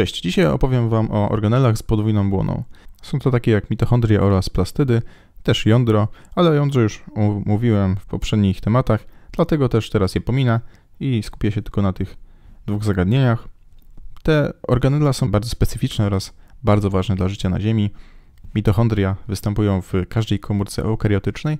Cześć, dzisiaj opowiem Wam o organelach z podwójną błoną. Są to takie jak mitochondria oraz plastydy, też jądro, ale o jądrze już mówiłem w poprzednich tematach, dlatego też teraz je pominę i skupię się tylko na tych dwóch zagadnieniach. Te organela są bardzo specyficzne oraz bardzo ważne dla życia na Ziemi. Mitochondria występują w każdej komórce eukariotycznej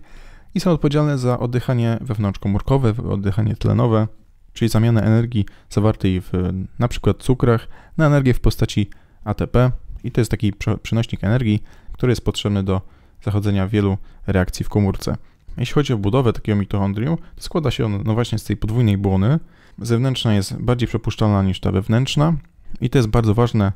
i są odpowiedzialne za oddychanie wewnątrzkomórkowe, oddychanie tlenowe, czyli zamianę energii zawartej w na przykład cukrach na energię w postaci ATP i to jest taki przenośnik energii, który jest potrzebny do zachodzenia wielu reakcji w komórce. Jeśli chodzi o budowę takiego mitochondrium, to składa się on no właśnie z tej podwójnej błony. Zewnętrzna jest bardziej przepuszczalna niż ta wewnętrzna i to jest bardzo ważne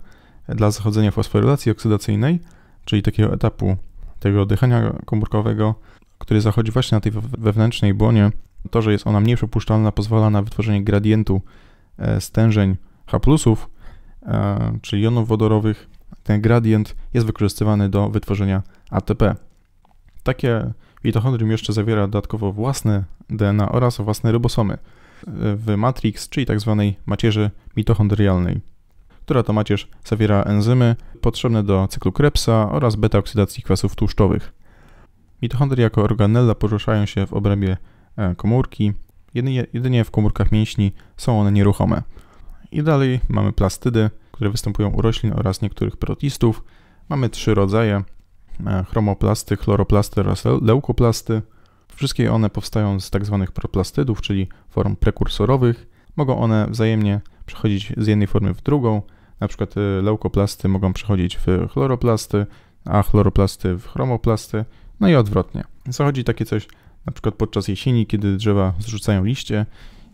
dla zachodzenia fosforylacji oksydacyjnej, czyli takiego etapu tego oddychania komórkowego, który zachodzi właśnie na tej wewnętrznej błonie to, że jest ona mniej przepuszczalna, pozwala na wytworzenie gradientu e, stężeń H+, e, czyli jonów wodorowych. Ten gradient jest wykorzystywany do wytworzenia ATP. Takie mitochondrium jeszcze zawiera dodatkowo własne DNA oraz własne rybosomy e, w matrix, czyli tak zwanej macierzy mitochondrialnej, która to macierz zawiera enzymy potrzebne do cyklu Krebsa oraz beta-oksydacji kwasów tłuszczowych. Mitochondria jako organella poruszają się w obrębie E, komórki. Jedynie, jedynie w komórkach mięśni są one nieruchome. I dalej mamy plastydy, które występują u roślin oraz niektórych protistów. Mamy trzy rodzaje: e, chromoplasty, chloroplasty oraz leukoplasty. Wszystkie one powstają z tak zwanych proplastydów, czyli form prekursorowych. Mogą one wzajemnie przechodzić z jednej formy w drugą. Na przykład e, leukoplasty mogą przechodzić w chloroplasty, a chloroplasty w chromoplasty, no i odwrotnie. Zachodzi takie coś na przykład podczas jesieni, kiedy drzewa zrzucają liście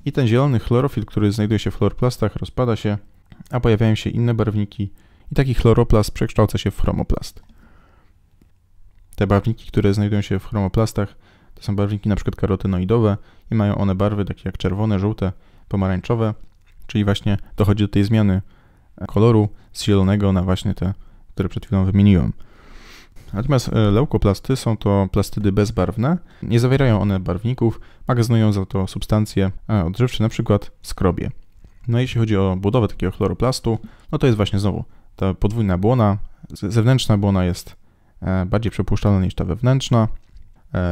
i ten zielony chlorofil, który znajduje się w chloroplastach, rozpada się, a pojawiają się inne barwniki i taki chloroplast przekształca się w chromoplast. Te barwniki, które znajdują się w chromoplastach, to są barwniki np. karotenoidowe i mają one barwy takie jak czerwone, żółte, pomarańczowe, czyli właśnie dochodzi do tej zmiany koloru z zielonego na właśnie te, które przed chwilą wymieniłem. Natomiast e, leukoplasty są to plastydy bezbarwne, nie zawierają one barwników, magazynują za to substancje e, odżywcze, np. skrobie. No jeśli chodzi o budowę takiego chloroplastu, no to jest właśnie znowu ta podwójna błona. Zewnętrzna błona jest e, bardziej przepuszczalna niż ta wewnętrzna.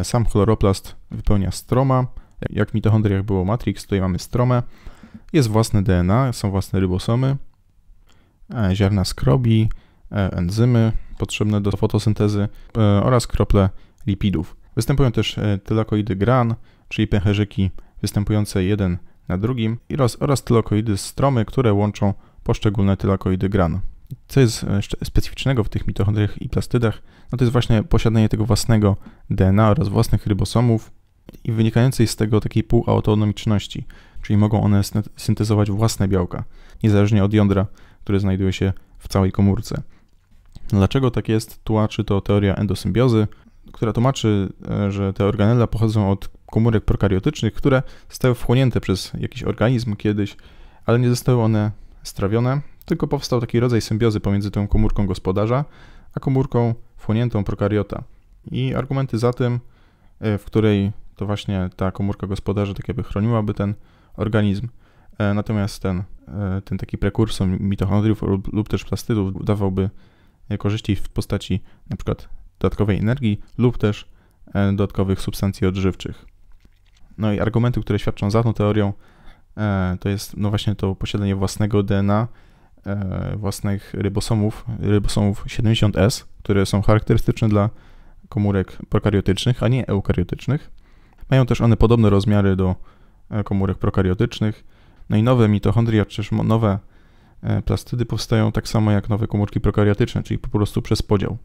Sam chloroplast wypełnia stroma. Jak w mitochondriach było matrix, tutaj mamy stromę. Jest własne DNA, są własne rybosomy, ziarna skrobi, enzymy, potrzebne do fotosyntezy e, oraz krople lipidów. Występują też e, tylokoidy gran, czyli pęcherzyki występujące jeden na drugim oraz, oraz tylakoidy stromy, które łączą poszczególne tylokoidy gran. Co jest e, specyficznego w tych mitochondriach i plastydach, no to jest właśnie posiadanie tego własnego DNA oraz własnych rybosomów i wynikającej z tego takiej półautonomiczności, czyli mogą one syntezować własne białka, niezależnie od jądra, które znajduje się w całej komórce. Dlaczego tak jest, tłumaczy to teoria endosymbiozy, która tłumaczy, e, że te organella pochodzą od komórek prokariotycznych, które zostały wchłonięte przez jakiś organizm kiedyś, ale nie zostały one strawione, tylko powstał taki rodzaj symbiozy pomiędzy tą komórką gospodarza, a komórką wchłoniętą prokariota. I argumenty za tym, e, w której to właśnie ta komórka gospodarza tak jakby chroniłaby ten organizm. E, natomiast ten, ten taki prekursor mitochondriów lub, lub też plastydów dawałby korzyści w postaci np. dodatkowej energii lub też e, dodatkowych substancji odżywczych. No i argumenty, które świadczą za tą teorią, e, to jest no właśnie to posiadanie własnego DNA, e, własnych rybosomów, rybosomów 70S, które są charakterystyczne dla komórek prokariotycznych, a nie eukariotycznych. Mają też one podobne rozmiary do komórek prokariotycznych. No i nowe mitochondria, czy nowe E, plastydy powstają tak samo jak nowe komórki prokariotyczne, czyli po prostu przez podział.